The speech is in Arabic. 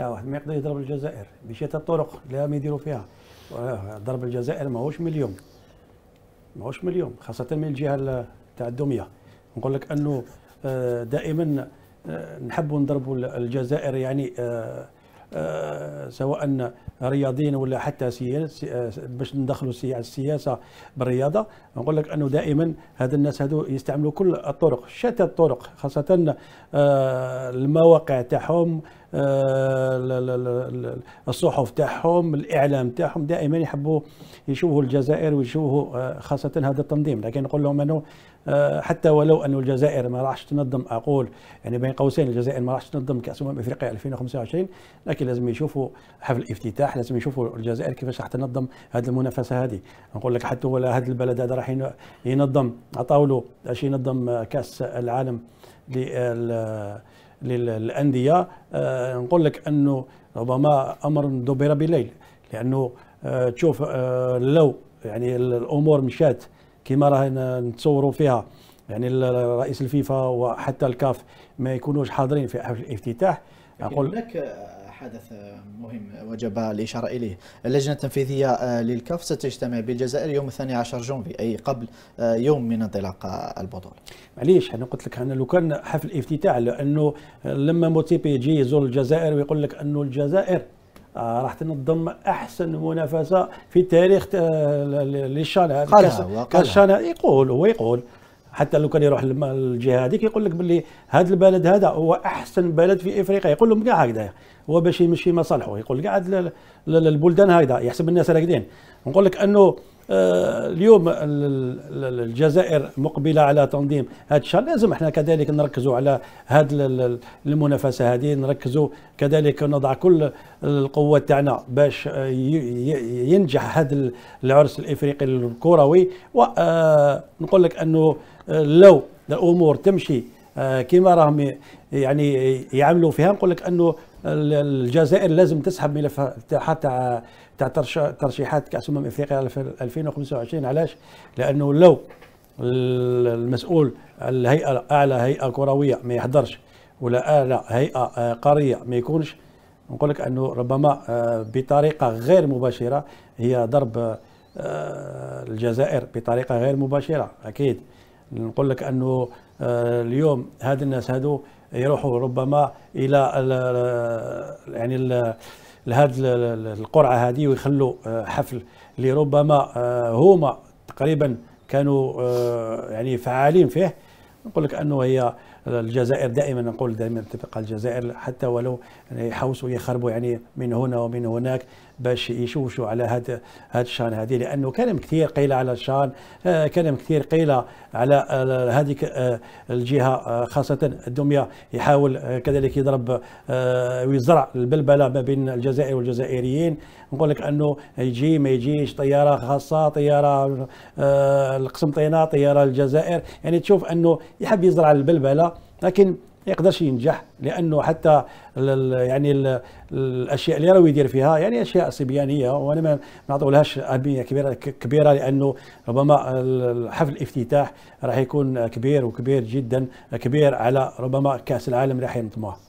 لا واحد ما يقدر يضرب الجزائر بشتى الطرق لا ما يديروا فيها ضرب الجزائر ماهوش مليون ماهوش مليون خاصه من الجهه تاع الدميه نقول لك انه آه، دائما آه، نحبوا نضربوا الجزائر يعني آه، سواء رياضيين ولا حتى باش ندخلوا السياسه بالرياضه نقول لك انه دائما هذا الناس هذو يستعملوا كل الطرق شتى الطرق خاصه المواقع تاعهم آه، الصحف تاعهم الاعلام تاعهم دائما يحبوا يشوفوا الجزائر ويشوفوا آه، خاصه هذا التنظيم لكن نقول لهم انه آه، حتى ولو انه الجزائر ما راحش تنظم اقول يعني بين قوسين الجزائر ما راحش تنظم كاس امم افريقيا 2025 لكن لازم يشوفوا حفل الافتتاح لازم يشوفوا الجزائر كيفاش راح تنظم هذه المنافسه هذه نقول لك حتى ولا هذا البلد هذا راح ينظم عطاولو باش ينظم كاس العالم لل للانديه آه، نقول لك انه ربما امر دبر بالليل لانه آه، تشوف آه، لو يعني الامور مشات كما راه نتصوروا فيها يعني رئيس الفيفا وحتى الكاف ما يكونوش حاضرين في الافتتاح اقول لك حدث مهم وجب الإشارة إليه اللجنة التنفيذية آه، للكاف ستجتمع بالجزائر يوم الثاني عشر جونفي أي قبل آه، يوم من انطلاق البطولة معليش أنا قلت لك أنا لو كان حفل افتتاح لأنه لما موتيبي يجي يزور الجزائر ويقول لك أنه الجزائر آه راح تنظم احسن منافسه في تاريخ آه، للشانه كاس هذا يقول هو يقول حتى لو كان يروح للجهه هذيك يقول لك باللي هذا البلد هذا هو احسن بلد في افريقيا يقول لهم كاع هكذا هو باش يمشي مصالحه يقول لك كاع البلدان هكذا يحسب الناس راكدين نقول لك انه آه، اليوم الجزائر مقبله على تنظيم هذا الشهر لازم احنا كذلك نركزوا على هذه المنافسه هذه نركزوا كذلك نضع كل القوه تاعنا باش آه، ينجح هذا العرس الافريقي الكروي ونقول آه، لك انه لو الامور تمشي آه، كما راهم يعني يعملوا فيها نقول لك انه الجزائر لازم تسحب ملفها حتى تاع ترشيحات كاس امم افريقيا 2025 علاش؟ لانه لو المسؤول الهيئه اعلى هيئه كرويه ما يحضرش ولا اعلى هيئه آه، قاريه ما يكونش نقول لك انه ربما آه، بطريقه غير مباشره هي ضرب الجزائر بطريقه غير مباشره اكيد نقول لك انه آه، اليوم هاد الناس هادو يروحوا ربما الى ال يعني لهاد القرعه هذه ويخلوا آه، حفل لربما ربما آه، هما تقريبا كانوا يعني فعالين فيه نقول لك انه هي الجزائر دائما نقول دائما اتفاق الجزائر حتى ولو يعني يحوسوا يخربوا يعني من هنا ومن هناك باش يشوشوا على هذا هاد الشان هذه لانه كلام كثير قيل على الشان آه، كلام كثير قيل على هذيك آه، الجهه آه، خاصه الدميه يحاول كذلك يضرب ويزرع البلبله ما بين الجزائر والجزائريين نقول لك انه يجي ما يجيش طياره خاصه طياره القسم طينه طياره الجزائر يعني تشوف انه يحب يزرع البلبله لكن ما يقدرش ينجح لانه حتى ال يعني ال الاشياء اللي راهو يدير فيها يعني اشياء صبيانيه وانا ما نعطولهاش اهميه كبيره كبيره لانه ربما حفل الافتتاح راح يكون كبير وكبير جدا كبير على ربما كاس العالم راح ينطموه